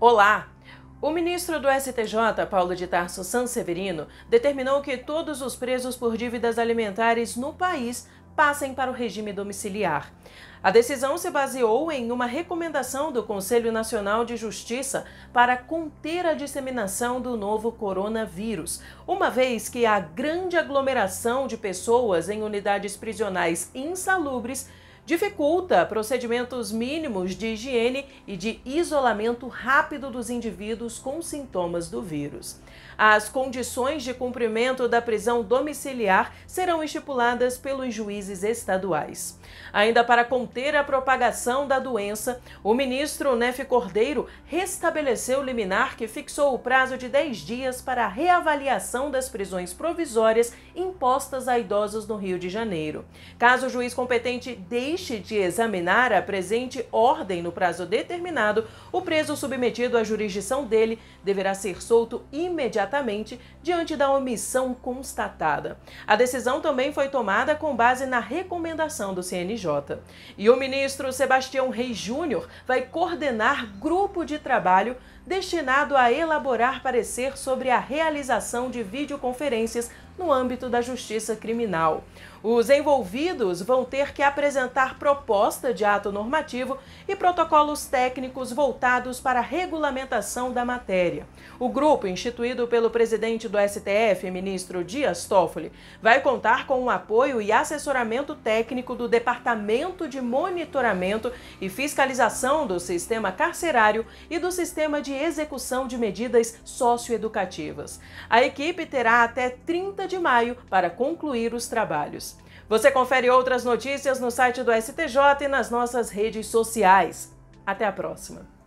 Olá! O ministro do STJ, Paulo de Tarso Sanseverino, determinou que todos os presos por dívidas alimentares no país passem para o regime domiciliar. A decisão se baseou em uma recomendação do Conselho Nacional de Justiça para conter a disseminação do novo coronavírus, uma vez que a grande aglomeração de pessoas em unidades prisionais insalubres dificulta procedimentos mínimos de higiene e de isolamento rápido dos indivíduos com sintomas do vírus. As condições de cumprimento da prisão domiciliar serão estipuladas pelos juízes estaduais. Ainda para conter a propagação da doença, o ministro Nef Cordeiro restabeleceu o liminar que fixou o prazo de 10 dias para a reavaliação das prisões provisórias impostas a idosos no Rio de Janeiro. Caso o juiz competente dê deixe de examinar a presente ordem no prazo determinado, o preso submetido à jurisdição dele deverá ser solto imediatamente diante da omissão constatada. A decisão também foi tomada com base na recomendação do CNJ. E o ministro Sebastião Reis Júnior vai coordenar grupo de trabalho destinado a elaborar parecer sobre a realização de videoconferências no âmbito da justiça criminal. Os envolvidos vão ter que apresentar proposta de ato normativo e protocolos técnicos voltados para a regulamentação da matéria. O grupo, instituído pelo presidente do STF, ministro Dias Toffoli, vai contar com o apoio e assessoramento técnico do Departamento de Monitoramento e Fiscalização do Sistema Carcerário e do Sistema de execução de medidas socioeducativas. A equipe terá até 30 de maio para concluir os trabalhos. Você confere outras notícias no site do STJ e nas nossas redes sociais. Até a próxima!